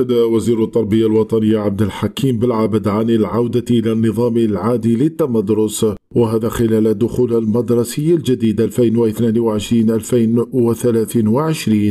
أكد وزير التربية الوطنية عبد الحكيم بالعبد عن العودة إلى النظام العادي للتمدرس وهذا خلال دخول المدرسي الجديد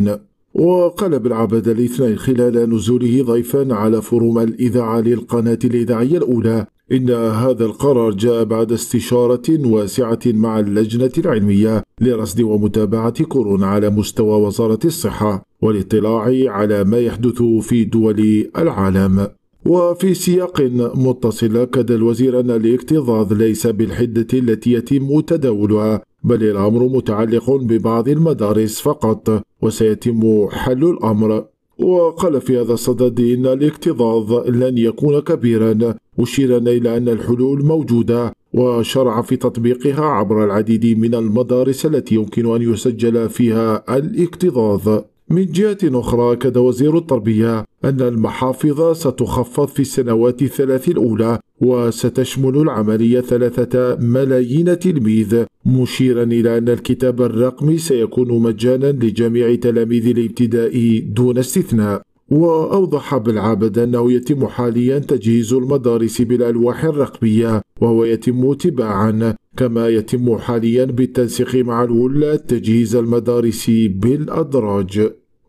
2022-2023 وقال بالعبد الاثنين خلال نزوله ضيفا على فروم الإذاعة للقناة الإذاعية الأولى إن هذا القرار جاء بعد استشارة واسعة مع اللجنة العلمية لرصد ومتابعة كورونا على مستوى وزارة الصحة والاطلاع على ما يحدث في دول العالم وفي سياق متصل أكد الوزير أن الاكتظاظ ليس بالحدة التي يتم تداولها بل الأمر متعلق ببعض المدارس فقط وسيتم حل الأمر وقال في هذا الصدد إن الاكتظاظ لن يكون كبيرا مشيرا إلى أن الحلول موجودة وشرع في تطبيقها عبر العديد من المدارس التي يمكن أن يسجل فيها الاكتظاظ من جهة أخرى أكد وزير التربية أن المحافظ ستخفض في السنوات الثلاث الأولى وستشمل العملية ثلاثة ملايين تلميذ مشيرا إلى أن الكتاب الرقمي سيكون مجانا لجميع تلاميذ الابتدائي دون استثناء وأوضح بالعابد أنه يتم حاليا تجهيز المدارس بالألواح الرقمية وهو يتم تباعا كما يتم حاليا بالتنسيق مع الولاد تجهيز المدارس بالأدراج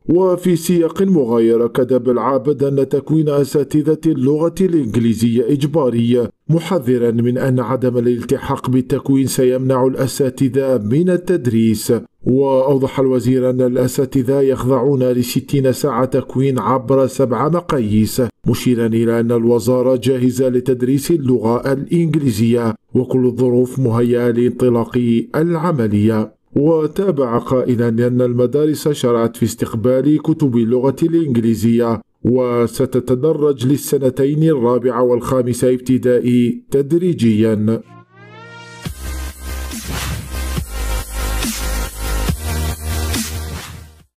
وفي سياق مغاير كتب العابد أن تكوين أساتذة اللغة الإنجليزية إجباري محذرا من أن عدم الالتحاق بالتكوين سيمنع الأساتذة من التدريس وأوضح الوزير أن الأساتذة يخضعون لستين ساعة تكوين عبر سبع مقاييس مشيرا إلى أن الوزارة جاهزة لتدريس اللغة الإنجليزية وكل الظروف مهيئة لانطلاق العملية وتابع قائلا أن المدارس شرعت في استقبال كتب اللغة الإنجليزية وستتدرج للسنتين الرابعة والخامسة ابتدائي تدريجياً